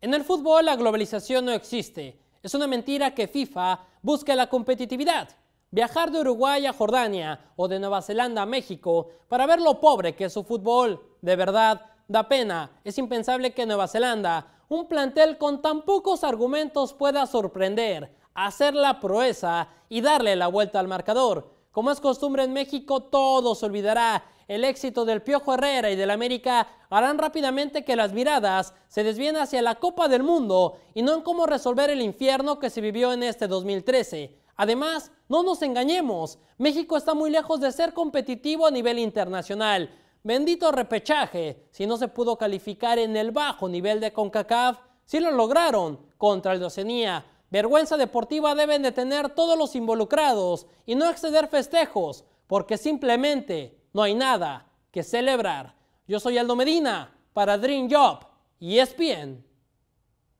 En el fútbol la globalización no existe. Es una mentira que FIFA busque la competitividad. Viajar de Uruguay a Jordania o de Nueva Zelanda a México para ver lo pobre que es su fútbol, de verdad, da pena. Es impensable que Nueva Zelanda, un plantel con tan pocos argumentos, pueda sorprender, hacer la proeza y darle la vuelta al marcador. Como es costumbre en México, todo se olvidará. El éxito del Piojo Herrera y del América harán rápidamente que las miradas se desvíen hacia la Copa del Mundo y no en cómo resolver el infierno que se vivió en este 2013. Además, no nos engañemos, México está muy lejos de ser competitivo a nivel internacional. Bendito repechaje, si no se pudo calificar en el bajo nivel de CONCACAF, sí lo lograron contra el docenía. Vergüenza deportiva deben de tener todos los involucrados y no exceder festejos, porque simplemente no hay nada que celebrar. Yo soy Aldo Medina para Dream Job y e ESPN.